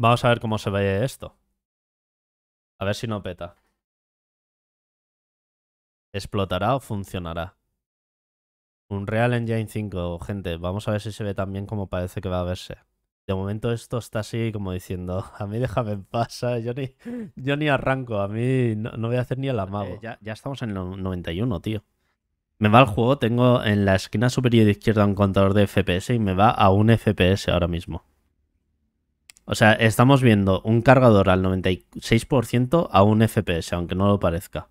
Vamos a ver cómo se ve esto. A ver si no peta. ¿Explotará o funcionará? Un Real Engine 5, gente. Vamos a ver si se ve tan bien como parece que va a verse. De momento esto está así como diciendo, a mí déjame en paz, yo ni, arranco, a mí no, voy a hacer ni el amago. Eh, ya, ya estamos en el 91, tío. Me va al juego, tengo en la esquina superior izquierda un contador de FPS y me va a un FPS ahora mismo. O sea, estamos viendo un cargador al 96% a un FPS, aunque no lo parezca.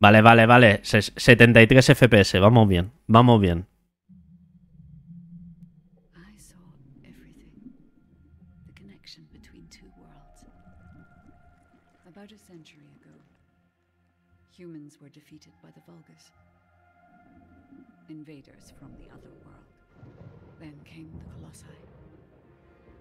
Vale, vale, vale. 73 FPS, vamos bien, vamos bien.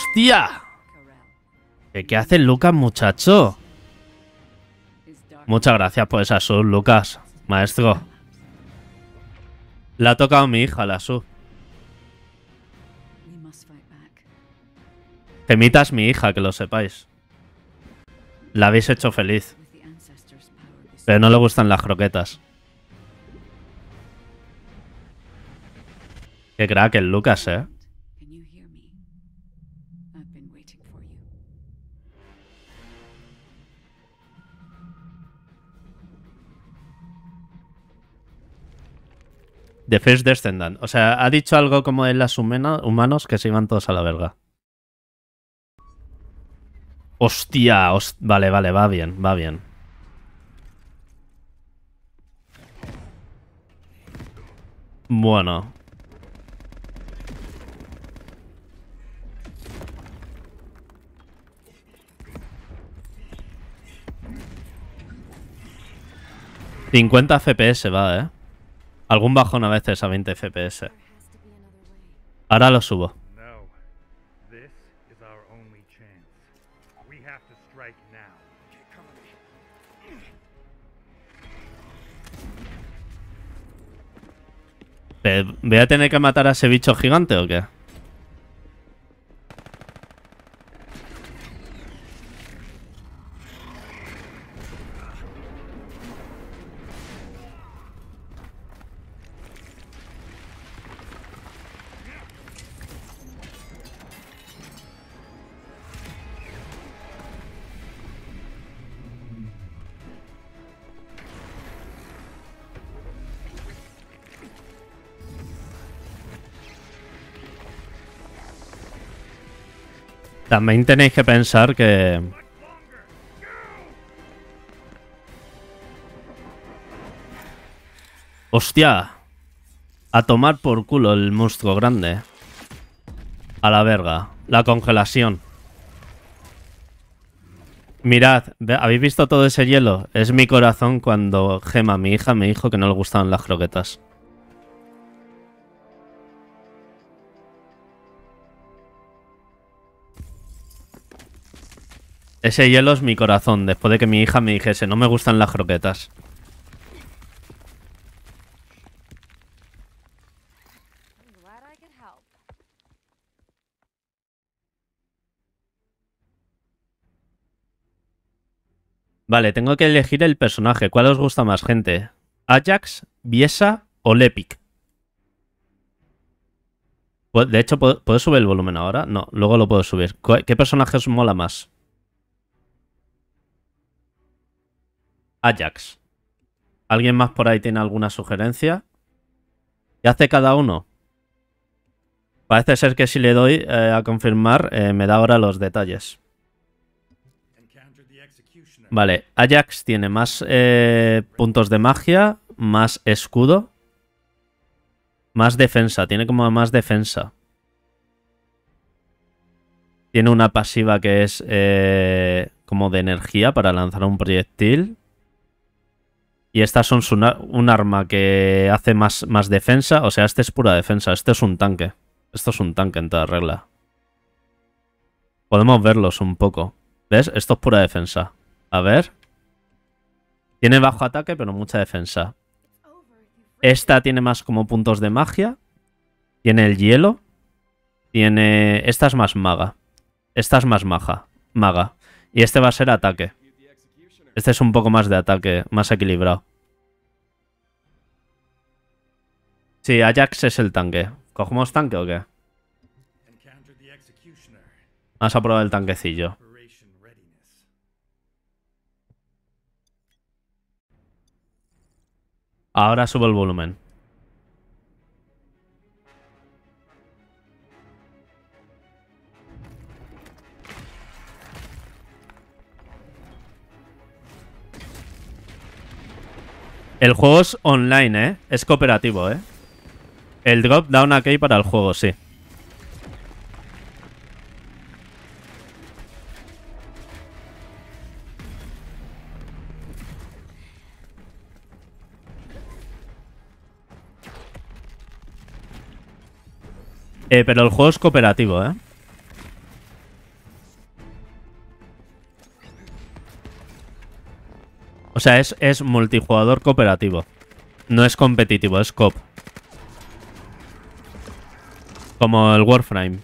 ¡Hostia! ¿Qué hace Lucas, muchacho? Muchas gracias por esa sub, Lucas. Maestro. La ha tocado mi hija, la sub. Gemita mi hija, que lo sepáis. La habéis hecho feliz. Pero no le gustan las croquetas. Qué crack el Lucas, eh. The First Descendant. O sea, ha dicho algo como de las humanas, humanos que se iban todos a la verga. Hostia, vale, vale, va bien, va bien. Bueno. ¿50 FPS va, eh? Algún bajón a veces a 20 FPS. Ahora lo subo. ¿Voy a tener que matar a ese bicho gigante o qué? También tenéis que pensar que... ¡Hostia! A tomar por culo el monstruo grande. A la verga. La congelación. Mirad, ¿habéis visto todo ese hielo? Es mi corazón cuando Gema, mi hija, me dijo que no le gustaban las croquetas. Ese hielo es mi corazón, después de que mi hija me dijese, no me gustan las croquetas. Vale, tengo que elegir el personaje. ¿Cuál os gusta más, gente? ¿Ajax, Viesa o Lepic? De hecho, ¿puedo, subir el volumen ahora? No, luego lo puedo subir. ¿Qué personaje os mola más? Ajax. ¿Alguien más por ahí tiene alguna sugerencia? ¿Qué hace cada uno? Parece ser que si le doy eh, a confirmar, eh, me da ahora los detalles. Vale, Ajax tiene más eh, puntos de magia, más escudo, más defensa, tiene como más defensa. Tiene una pasiva que es como de energía para lanzar un proyectil. Y estas son un arma que hace más, más defensa. O sea, este es pura defensa. Este es un tanque. Esto es un tanque en toda regla. Podemos verlos un poco. ¿Ves? Esto es pura defensa. A ver. Tiene bajo ataque, pero mucha defensa. Esta tiene más como puntos de magia. Tiene el hielo. Tiene... Esta es más maga. Esta es más maja. Maga. Y este va a ser ataque. Este es un poco más de ataque, más equilibrado. Sí, Ajax es el tanque. ¿Cogemos tanque o qué? Vamos a probar el tanquecillo. Ahora subo el volumen. El juego es online, ¿eh? Es cooperativo, ¿eh? El drop da una key para el juego, sí. Eh, pero el juego es cooperativo, ¿eh? O sea, es, multijugador cooperativo. No es competitivo, es cop. Como el Warframe.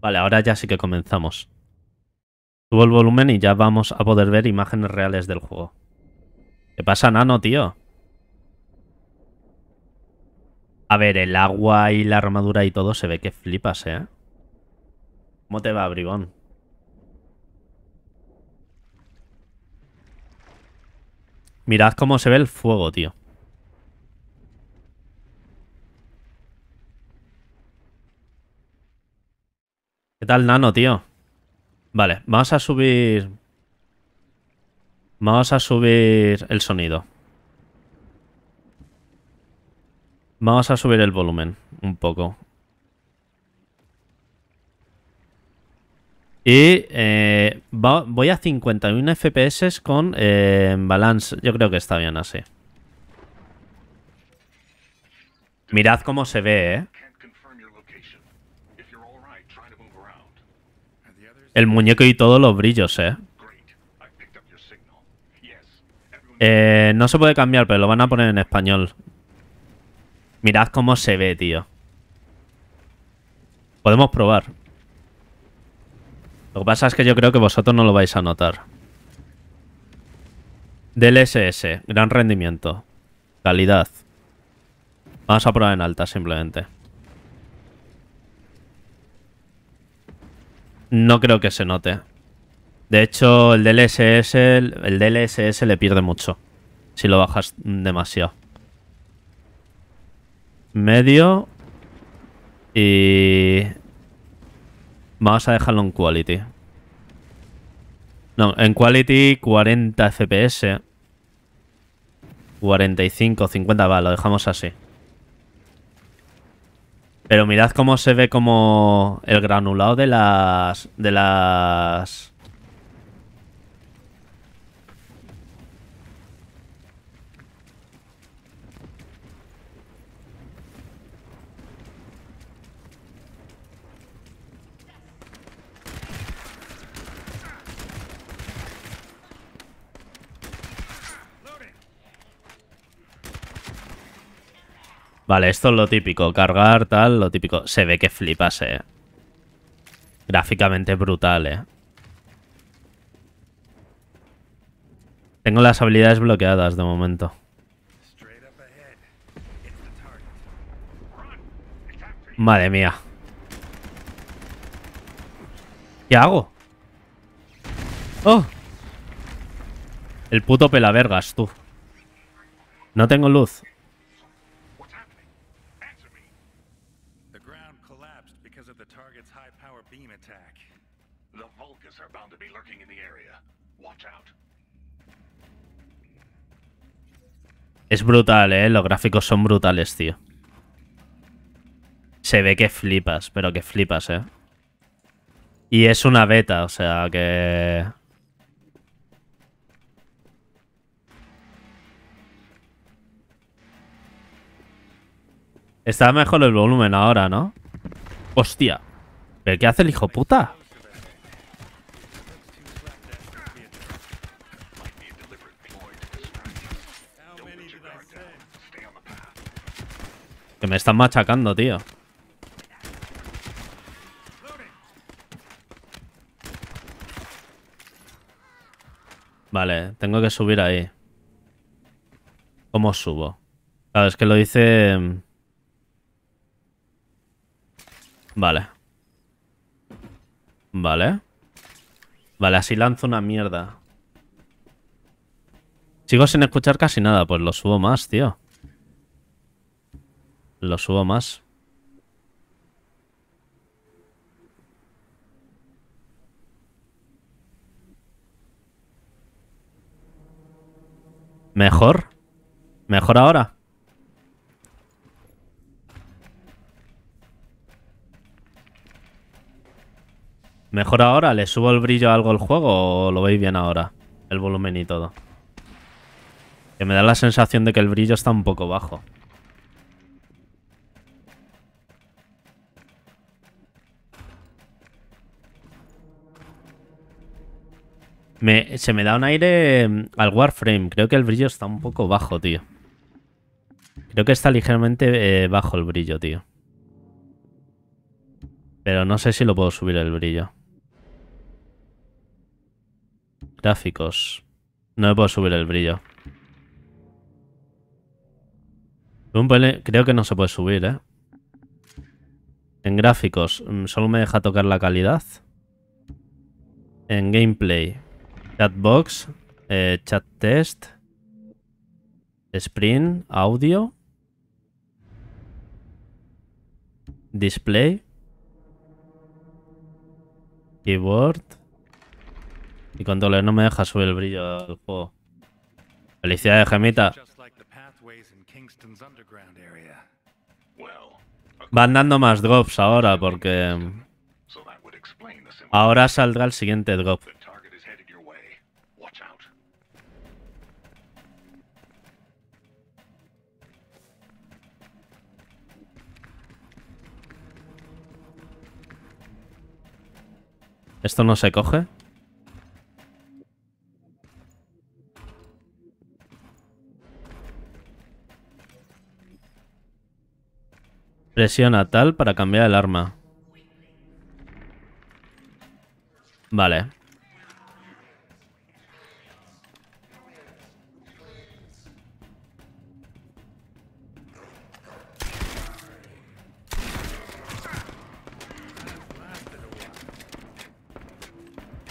Vale, ahora ya sí que comenzamos. Subo el volumen y ya vamos a poder ver imágenes reales del juego. ¿Qué pasa, nano, tío? A ver, el agua y la armadura y todo se ve que flipas, ¿eh? ¿Cómo te va, bribón? Mirad cómo se ve el fuego, tío. ¿Qué tal, nano, tío? Vale, vamos a subir... Vamos a subir el sonido. Vamos a subir el volumen un poco. Y eh, voy a 51 FPS con eh, balance. Yo creo que está bien así. Mirad cómo se ve, ¿eh? El muñeco y todos los brillos, ¿eh? ¿eh? no se puede cambiar, pero lo van a poner en español. Mirad cómo se ve, tío. Podemos probar. Lo que pasa es que yo creo que vosotros no lo vais a notar. DLSS, gran rendimiento. Calidad. Vamos a probar en alta, simplemente. No creo que se note. De hecho, el DLSS, el DLSS le pierde mucho. Si lo bajas demasiado. Medio. Y... Vamos a dejarlo en quality. No, en quality 40 FPS. 45, 50, va, lo dejamos así. Pero mirad cómo se ve como el granulado de las de las Vale, esto es lo típico. Cargar, tal, lo típico. Se ve que flipas, eh. Gráficamente brutal, eh. Tengo las habilidades bloqueadas de momento. Madre mía. ¿Qué hago? ¡Oh! El puto pelavergas, tú. No tengo luz. Es brutal, ¿eh? Los gráficos son brutales, tío. Se ve que flipas, pero que flipas, ¿eh? Y es una beta, o sea que... Está mejor el volumen ahora, ¿no? Hostia. ¿Pero qué hace el hijo puta? están machacando, tío. Vale, tengo que subir ahí. ¿Cómo subo? Claro, es que lo dice... Em, vale. Vale. Vale, así lanzo una mierda. Sigo sin escuchar casi nada, pues lo subo más, tío lo subo más. ¿Mejor? ¿Mejor ahora? ¿Mejor ahora? ¿Le subo el brillo a algo al juego o lo veis bien ahora? El volumen y todo. Que me da la sensación de que el brillo está un poco bajo. se me da un aire mm, al Warframe. Creo que el brillo está un poco bajo, tío. Creo que está ligeramente eh, bajo el brillo, tío. Pero no sé si lo puedo subir el brillo. Gráficos. No me puedo subir el brillo. Creo que no se puede subir, ¿eh? En gráficos, mm, solo me deja tocar la calidad. En gameplay, Chatbox, eh, chat test, sprint, audio, display, keyboard y controller. No me deja subir el brillo del juego. Felicidades, gemita. Van dando más drops ahora porque ahora saldrá el siguiente drop. ¿Esto no se coge? Presiona tal para cambiar el arma. Vale.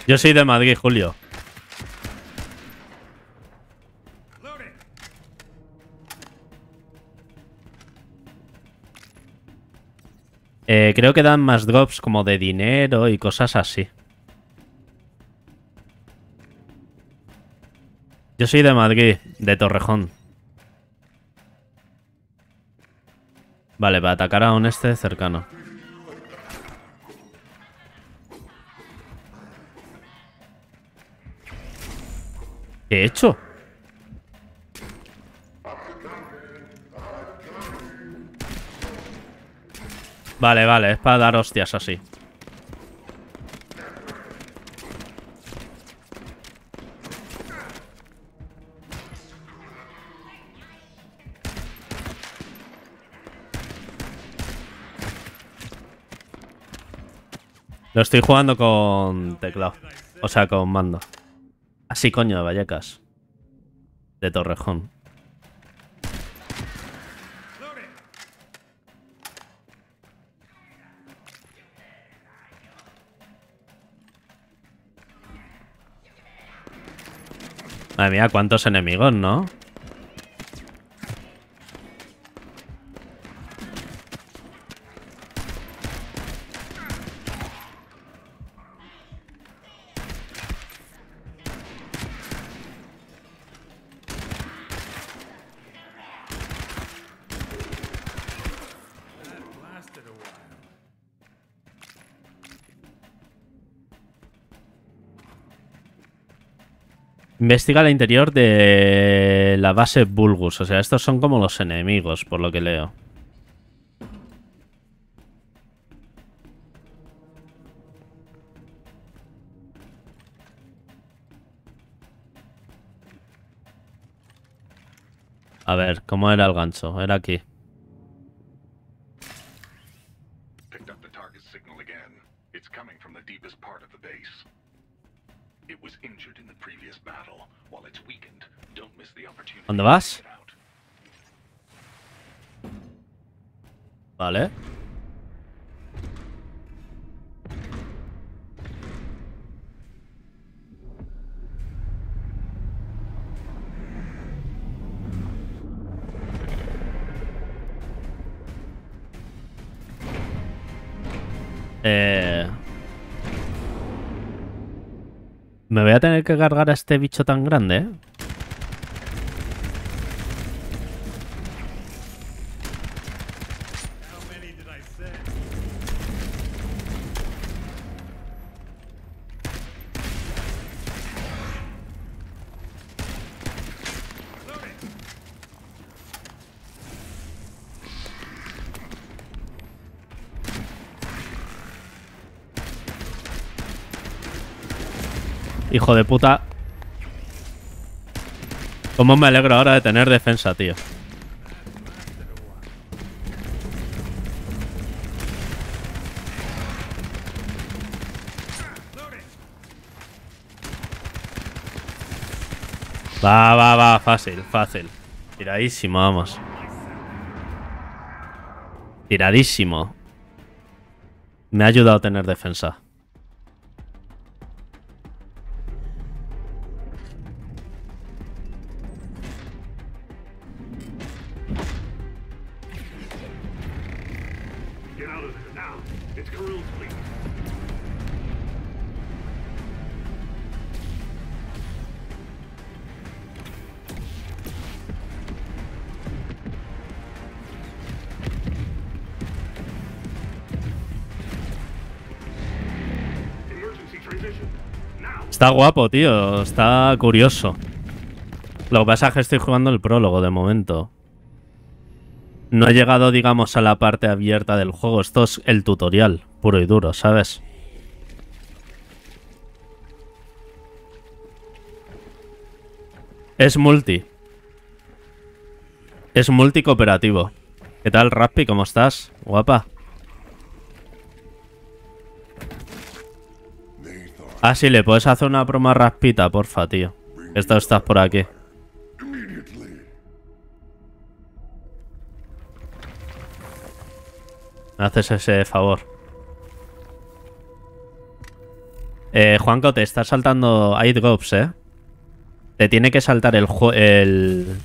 Yo soy de Madrid, Julio. Eh, creo que dan más drops como de dinero y cosas así. Yo soy de Madrid, de Torrejón. Vale, va a atacar a un este cercano. ¿Qué he hecho? Vale, vale, es para dar hostias así. Lo estoy jugando con teclado. O sea, con mando sí, coño, de Vallecas. De Torrejón. Madre mía, cuántos enemigos, ¿no? Investiga el interior de la base Bulgus. O sea, estos son como los enemigos, por lo que leo. A ver, ¿cómo era el gancho? Era aquí. Picked the coming from the deepest part of the base. It was injured in the previous battle. While it's weakened, don't miss the opportunity. ¿Dónde vas? Vale. Eh... Me voy a tener que cargar a este bicho tan grande, ¿eh? hijo de puta. Cómo me alegro ahora de tener defensa, tío. Va, va, va, fácil, fácil. Tiradísimo, vamos. Tiradísimo. Me ha ayudado a tener defensa. guapo, tío. Está curioso. Lo que pasa es que estoy jugando el prólogo de momento. No he llegado, digamos, a la parte abierta del juego. Esto es el tutorial, puro y duro, ¿sabes? Es multi. Es multi cooperativo. ¿Qué tal, Raspi? ¿Cómo estás? Guapa. Ah, sí, le puedes hacer una broma raspita, porfa, tío. Esto estás por aquí. Me haces ese favor. Eh, Juanco, te está saltando Hay drops, ¿eh? Te tiene que saltar el, el...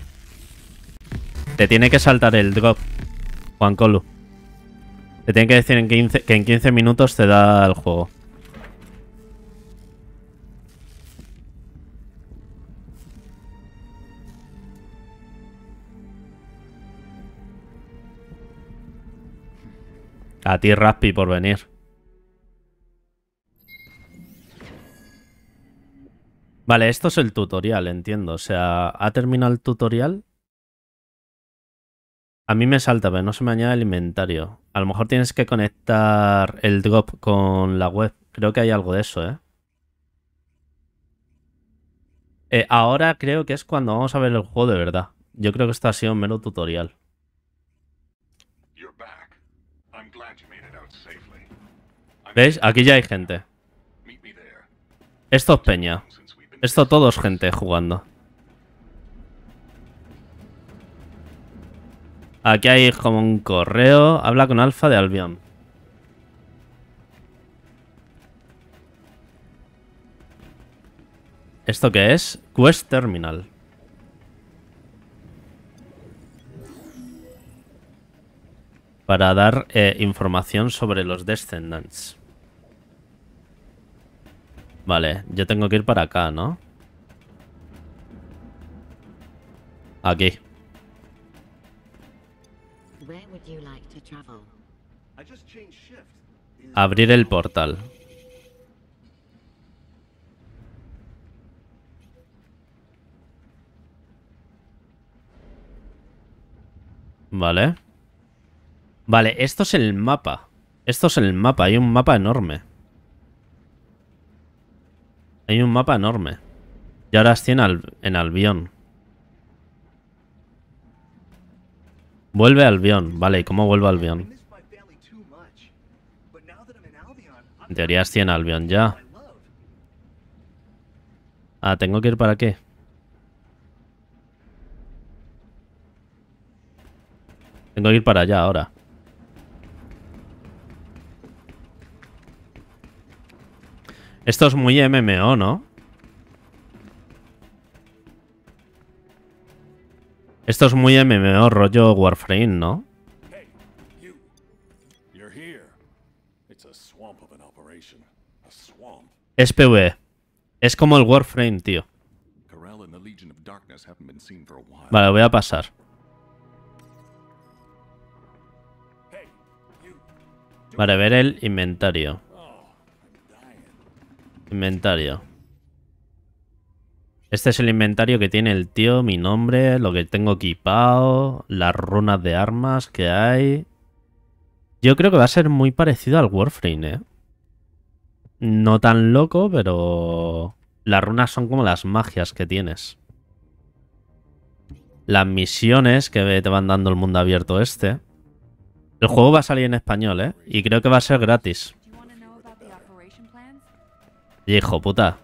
Te tiene que saltar el drop, Juan Colu. Te tiene que decir en 15, que en 15 minutos te da el juego. A ti, Raspi, por venir. Vale, esto es el tutorial, entiendo. O sea, ¿ha terminado el tutorial? A mí me salta, pero no se me añade el inventario. A lo mejor tienes que conectar el drop con la web. Creo que hay algo de eso, ¿eh? eh ahora creo que es cuando vamos a ver el juego de verdad. Yo creo que esto ha sido un mero tutorial. ¿Veis? Aquí ya hay gente. Esto es peña. Esto todo es gente jugando. Aquí hay como un correo. Habla con Alfa de Albion. ¿Esto qué es? Quest Terminal. Para dar eh, información sobre los Descendants. Vale, yo tengo que ir para acá, ¿no? Aquí. Abrir el portal. Vale. Vale, esto es el mapa. Esto es el mapa. Hay un mapa enorme. Hay un mapa enorme. Y ahora estoy en, Albion. Vuelve a Albion. Vale, cómo vuelvo a Albion? En teoría estoy en Albion ya. Ah, ¿tengo que ir para qué? Tengo que ir para allá ahora. Esto es muy MMO, ¿no? Esto es muy MMO, rollo Warframe, ¿no? Es PvE. Es como el Warframe, tío. Vale, voy a pasar. Vale, ver el inventario. Inventario. Este es el inventario que tiene el tío, mi nombre, lo que tengo equipado, las runas de armas que hay. Yo creo que va a ser muy parecido al Warframe, ¿eh? No tan loco, pero las runas son como las magias que tienes. Las misiones que te van dando el mundo abierto este. El juego va a salir en español, ¿eh? Y creo que va a ser gratis. Hijo puta.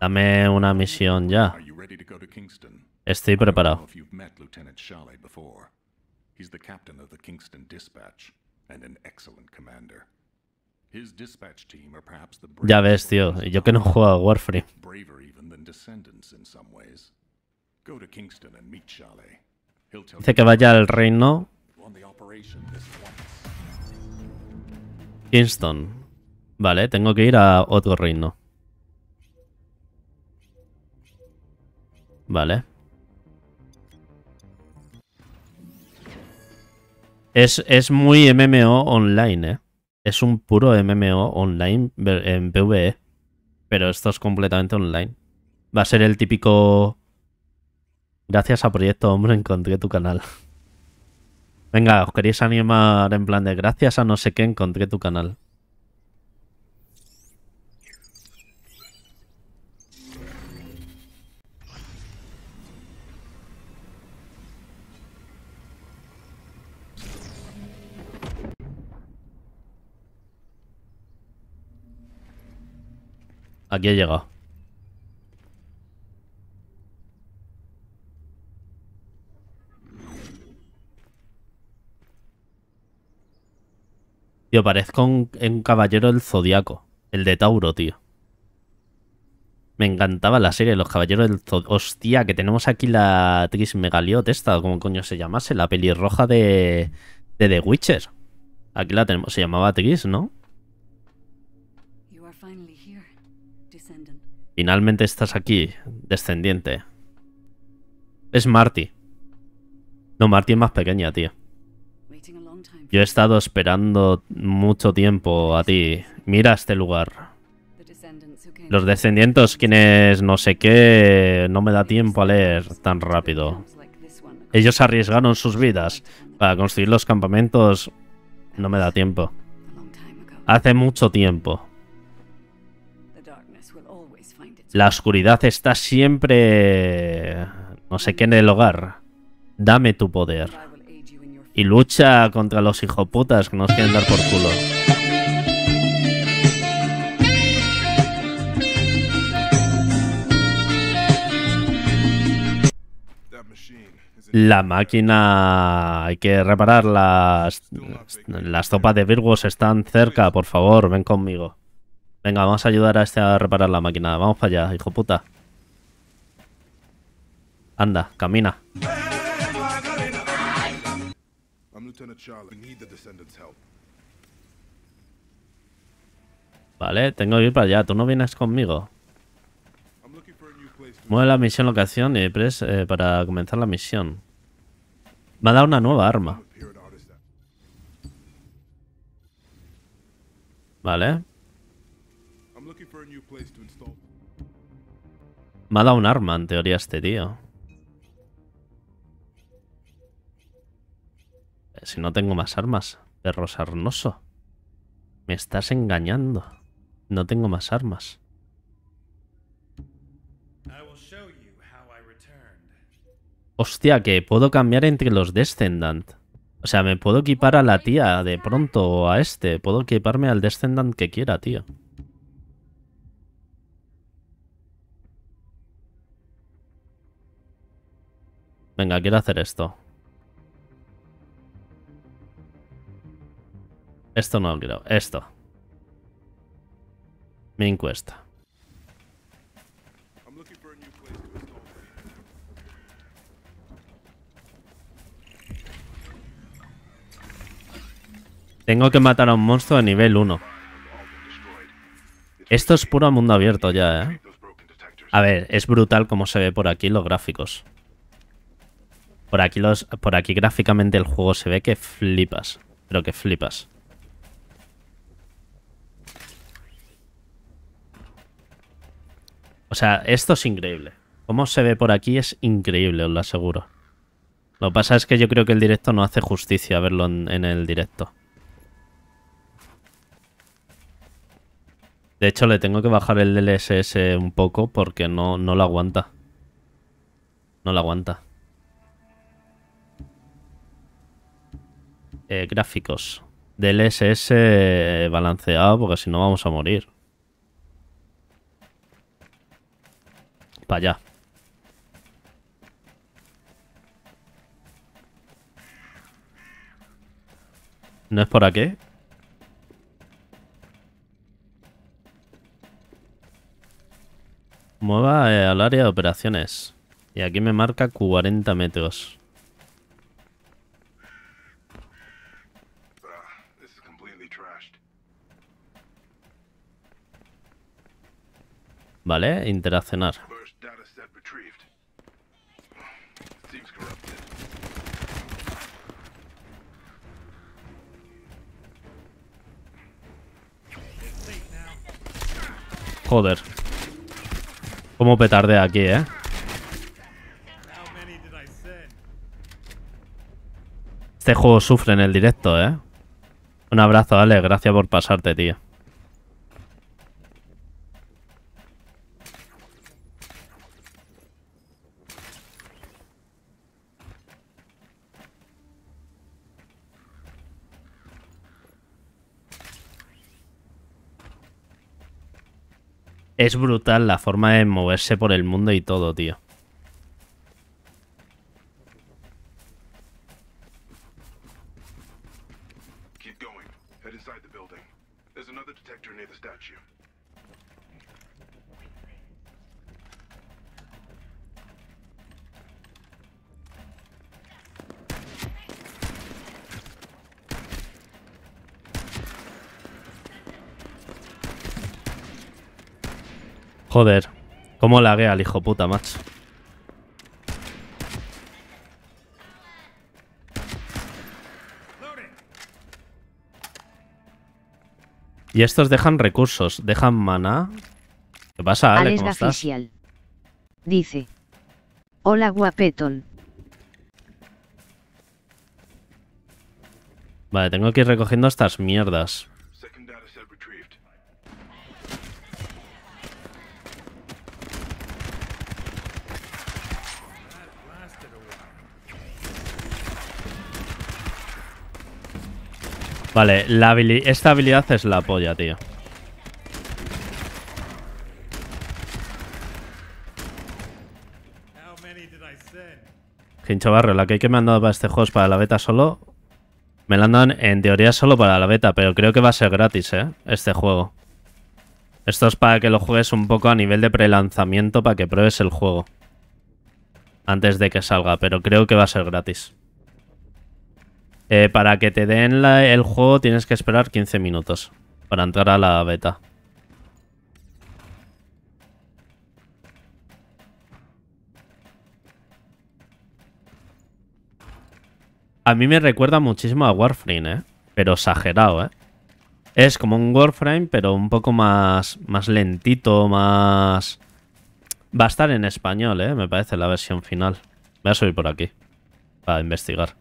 Dame una misión ya. Estoy preparado. He's the captain of the Kingston Dispatch and an excellent commander. His dispatch team are perhaps the Ya ves, tío, yo que no juego a Warframe. Braver even than descendants in some ways. Go to Kingston and meet Shale. He'll tell Dice que vaya al reino. Kingston. Vale, tengo que ir a otro reino. Vale. Es, muy MMO online, ¿eh? Es un puro MMO online en PvE. Pero esto es completamente online. Va a ser el típico... Gracias a Proyecto Hombre encontré tu canal. Venga, os queréis animar en plan de gracias a no sé qué encontré tu canal. Aquí he llegado. Tío, parezco un, caballero del zodiaco. El de Tauro, tío. Me encantaba la serie Los Caballeros del Zodiaco. Hostia, que tenemos aquí la Tris Megaliot, esta, o como coño se llamase, la pelirroja de, de The Witcher. Aquí la tenemos, se llamaba Tris, ¿no? Finalmente estás aquí, descendiente. Es Marty. No, Marty es más pequeña, tío. Yo he estado esperando mucho tiempo a ti. Mira este lugar. Los descendientes, quienes no sé qué, no me da tiempo a leer tan rápido. Ellos arriesgaron sus vidas para construir los campamentos. No me da tiempo. Hace mucho tiempo. La oscuridad está siempre... no sé qué en el hogar. Dame tu poder. Y lucha contra los hijoputas que nos quieren dar por culo. La máquina... Hay que reparar Las, las de Virgos están cerca, por favor, ven conmigo. Venga, vamos a ayudar a este a reparar la máquina. Vamos para allá, hijo puta. Anda, camina. Vale, tengo que ir para allá. Tú no vienes conmigo. Mueve la misión locación y press eh, para comenzar la misión. Me ha dado una nueva arma. Vale. Me ha dado un arma, en teoría, este tío. Eh, si no tengo más armas, perro sarnoso. Me estás engañando. No tengo más armas. Hostia, que puedo cambiar entre los Descendant. O sea, me puedo equipar a la tía de pronto o a este. Puedo equiparme al Descendant que quiera, tío. Venga, quiero hacer esto. Esto no lo quiero. Esto. Me encuesta. Tengo que matar a un monstruo de nivel 1. Esto es puro mundo abierto ya, ¿eh? A ver, es brutal como se ve por aquí los gráficos. Por aquí, los, por aquí gráficamente el juego se ve que flipas. Pero que flipas. O sea, esto es increíble. Cómo se ve por aquí es increíble, os lo aseguro. Lo que pasa es que yo creo que el directo no hace justicia a verlo en, el directo. De hecho, le tengo que bajar el DLSS un poco porque no, no lo aguanta. No lo aguanta. Eh, gráficos del SS balanceado, porque si no vamos a morir. Para allá. ¿No es por aquí? Mueva eh, al área de operaciones. Y aquí me marca 40 metros. Vale, interaccionar. Joder. Cómo petardea aquí, ¿eh? Este juego sufre en el directo, ¿eh? Un abrazo, Ale. Gracias por pasarte, tío. Es brutal la forma de moverse por el mundo y todo, tío. Joder. Cómo lagué al hijo puta, macho. Y estos dejan recursos, dejan mana. ¿Qué pasa, Ale? ¿Cómo estás? Dice. Hola, guapetón. Vale, tengo que ir recogiendo estas mierdas. Vale, esta habilidad es la polla, tío. Hincho la que hay que me han dado para este juego es para la beta solo. Me la han dado en teoría solo para la beta, pero creo que va a ser gratis, ¿eh? Este juego. Esto es para que lo juegues un poco a nivel de prelanzamiento para que pruebes el juego. Antes de que salga, pero creo que va a ser gratis. Eh, para que te den el juego tienes que esperar 15 minutos para entrar a la beta. A mí me recuerda muchísimo a Warframe, ¿eh? Pero exagerado, ¿eh? Es como un Warframe, pero un poco más, más lentito, más... Va a estar en español, Me parece la versión final. Voy a subir por aquí para investigar.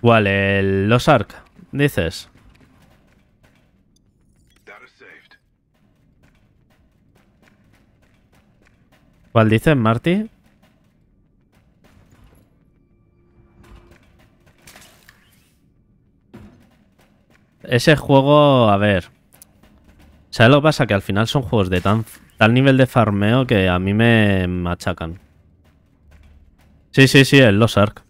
¿Cuál? El, los ARC, dices. ¿Cuál dices, Marty? Ese juego, a ver. ¿Sabes lo que pasa? Que al final son juegos de tal nivel de farmeo que a mí me machacan. Sí, sí, sí, el Los Arc.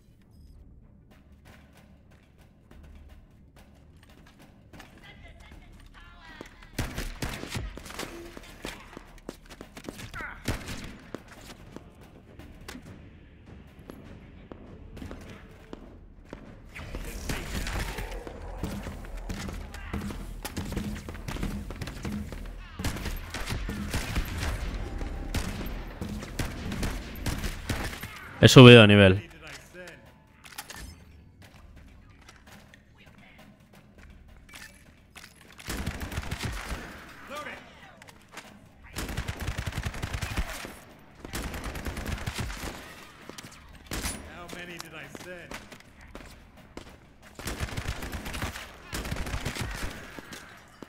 He subido a nivel.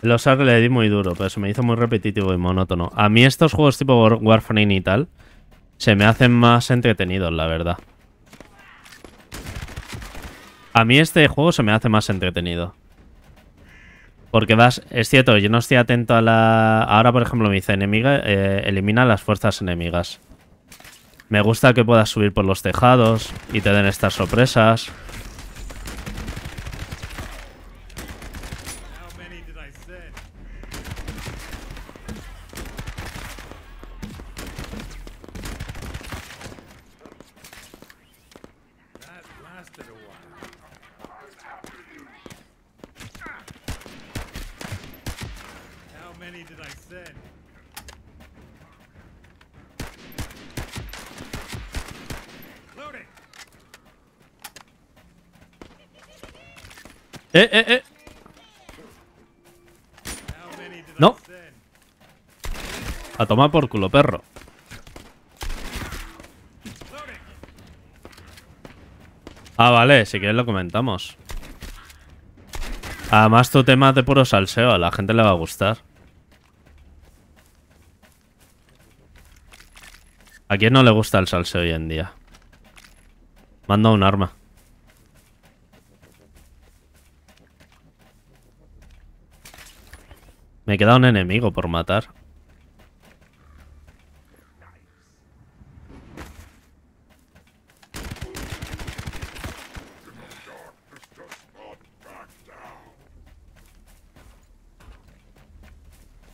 Los y le di muy duro, pero se me hizo muy repetitivo y monótono. A mí estos juegos tipo Warframe y tal, se me hacen más entretenidos, la verdad. A mí este juego se me hace más entretenido. Porque vas... Es cierto, yo no estoy atento a la... Ahora, por ejemplo, me dice enemiga... Eh, elimina las fuerzas enemigas. Me gusta que puedas subir por los tejados y te den estas sorpresas. No. A tomar por culo, perro. Ah, vale, si quieres lo comentamos. Además, tu tema de puro salseo, a la gente le va a gustar. ¿A quién no le gusta el salseo hoy en día? Manda un arma. Me queda un enemigo por matar.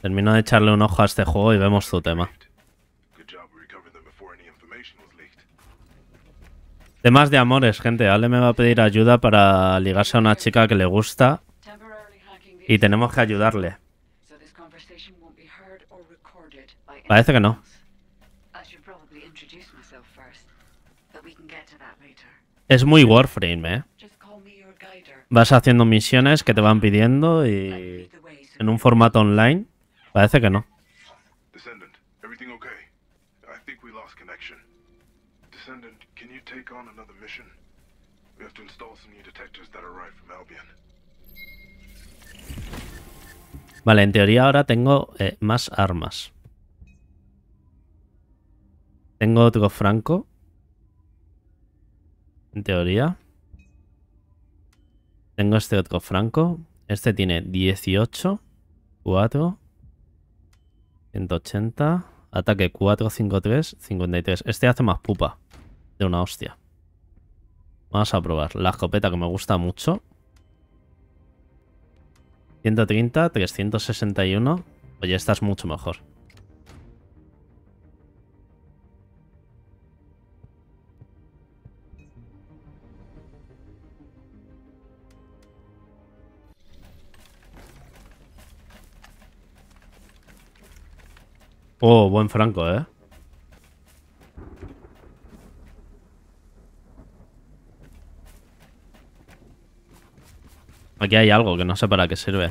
Termino de echarle un ojo a este juego y vemos su tema. Temas de amores, gente. Ale me va a pedir ayuda para ligarse a una chica que le gusta. Y tenemos que ayudarle. Parece que no. Es muy Warframe, ¿eh? Vas haciendo misiones que te van pidiendo y en un formato online. Parece que no. Vale, en teoría ahora tengo eh, más armas. Tengo otro franco. En teoría. Tengo este otro franco. Este tiene 18, 4, 180, ataque 4, 5, 3, 53. Este hace más pupa de una hostia. Vamos a probar la escopeta que me gusta mucho. 130, 361. Oye, esta es mucho mejor. Oh, buen franco, ¿eh? Aquí hay algo que no sé para qué sirve.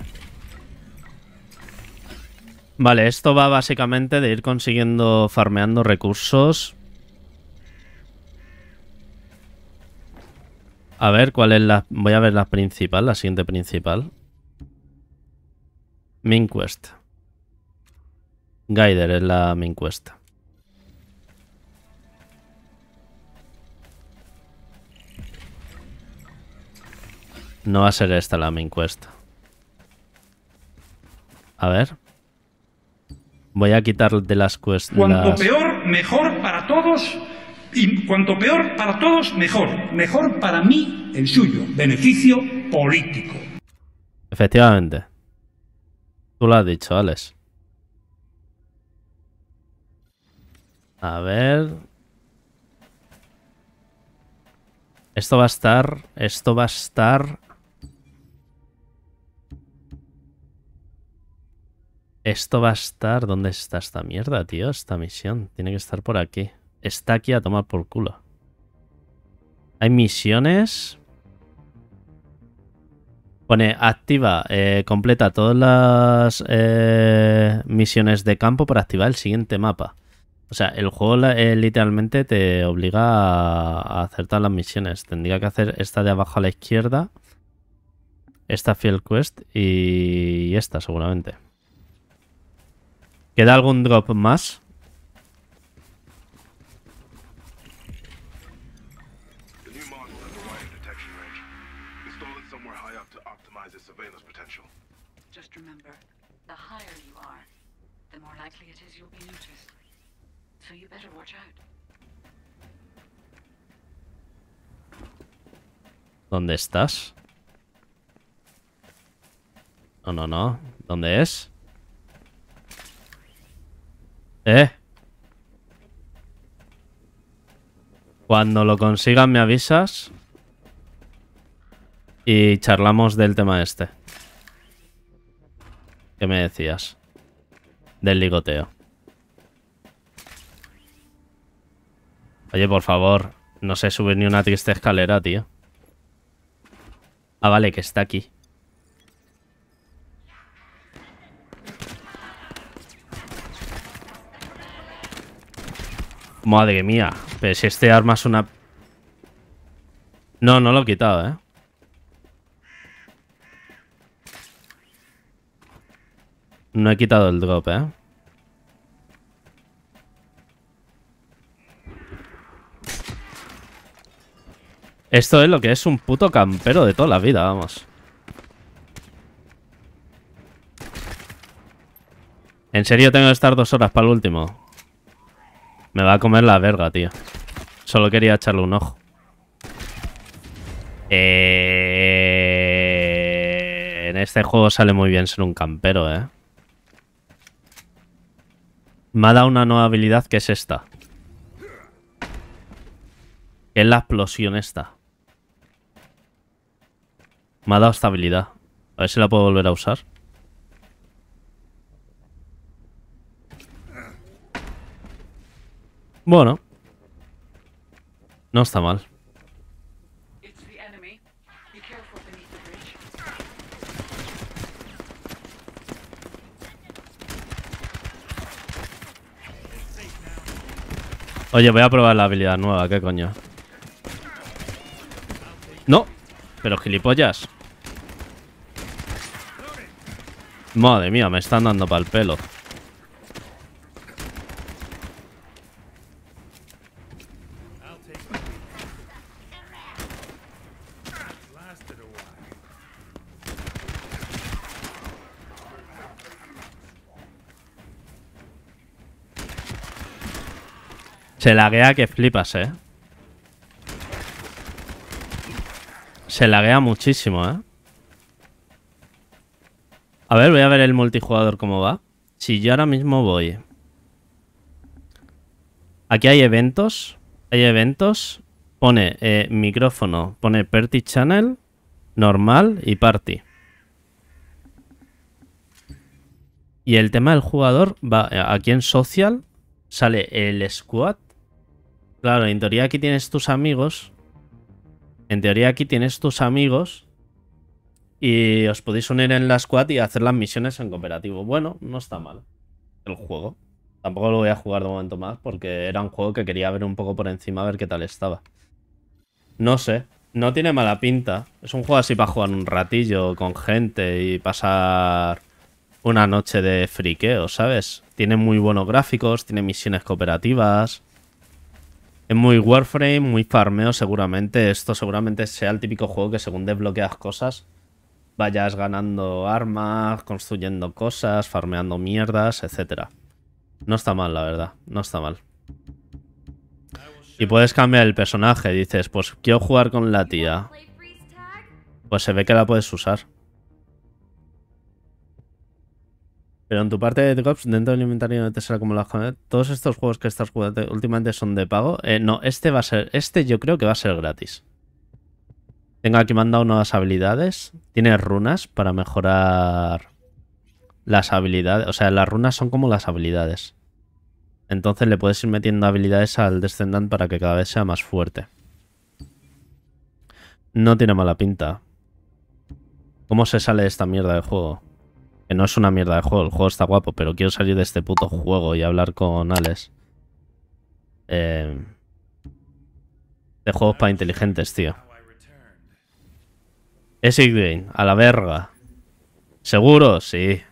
Vale, esto va básicamente de ir consiguiendo, farmeando recursos. A ver cuál es la... Voy a ver la principal, la siguiente principal. Minquest. Guider es la mi encuesta. No va a ser esta la mi encuesta. A ver. Voy a quitar de las cuestiones. Cuanto peor, mejor para todos. Y cuanto peor para todos, mejor. Mejor para mí, el suyo. Beneficio político. Efectivamente. Tú lo has dicho, Alex. A ver. Esto va a estar... Esto va a estar... Esto va a estar... ¿Dónde está esta mierda, tío? Esta misión. Tiene que estar por aquí. Está aquí a tomar por culo. Hay misiones... Pone activa, eh, completa todas las eh, misiones de campo para activar el siguiente mapa. O sea, el juego eh, literalmente te obliga a, a hacer todas las misiones. Tendría que hacer esta de abajo a la izquierda, esta Field Quest y esta seguramente. ¿Queda algún drop más? ¿Dónde estás? No, no, no. ¿Dónde es? ¿Eh? Cuando lo consigan me avisas. Y charlamos del tema este. ¿Qué me decías? Del ligoteo. Oye, por favor, no sé subir ni una triste escalera, tío. Ah, vale, que está aquí. Madre mía. Pero si este arma es una... No, no lo he quitado, ¿eh? No he quitado el drop, ¿eh? Esto es lo que es un puto campero de toda la vida, vamos. En serio tengo que estar dos horas para el último. Me va a comer la verga, tío. Solo quería echarle un ojo. Eh, en este juego sale muy bien ser un campero, ¿eh? Me ha dado una nueva habilidad que es esta. es la explosión esta. Me ha dado esta A ver si la puedo volver a usar. Bueno. No está mal. Oye, voy a probar la habilidad nueva, ¿qué coño? No, pero gilipollas. Madre mía, me están dando pa'l pelo. Se laguea que flipas, eh. Se laguea muchísimo, eh. A ver, voy a ver el multijugador cómo va. Si yo ahora mismo voy... Aquí hay eventos. Hay eventos. Pone eh, micrófono. Pone Party Channel, normal y Party. Y el tema del jugador va eh, aquí en Social. Sale el squad. Claro, en teoría aquí tienes tus amigos. En teoría aquí tienes tus amigos. Y os podéis unir en la squad y hacer las misiones en cooperativo. Bueno, no está mal el juego. Tampoco lo voy a jugar de momento más porque era un juego que quería ver un poco por encima, a ver qué tal estaba. No sé, no tiene mala pinta. Es un juego así para jugar un ratillo con gente y pasar una noche de friqueo, ¿sabes? Tiene muy buenos gráficos, tiene misiones cooperativas. Es muy Warframe, muy farmeo seguramente. Esto seguramente sea el típico juego que según desbloqueas cosas vayas ganando armas, construyendo cosas, farmeando mierdas, etc. No está mal, la verdad. No está mal. Y puedes cambiar el personaje. Dices, pues quiero jugar con la tía. Pues se ve que la puedes usar. Pero en tu parte de cops dentro del inventario de Tesla como las todos estos juegos que estás jugando últimamente son de pago. Eh, no, este va a ser, este yo creo que va a ser gratis. Tengo aquí mandado nuevas habilidades. Tiene runas para mejorar las habilidades. O sea, las runas son como las habilidades. Entonces le puedes ir metiendo habilidades al descendant para que cada vez sea más fuerte. No tiene mala pinta. ¿Cómo se sale de esta mierda de juego? Que no es una mierda de juego, el juego está guapo, pero quiero salir de este puto juego y hablar con Alex. Eh, de juegos para inteligentes, tío. ¿Es a la verga. ¿Seguro? Sí.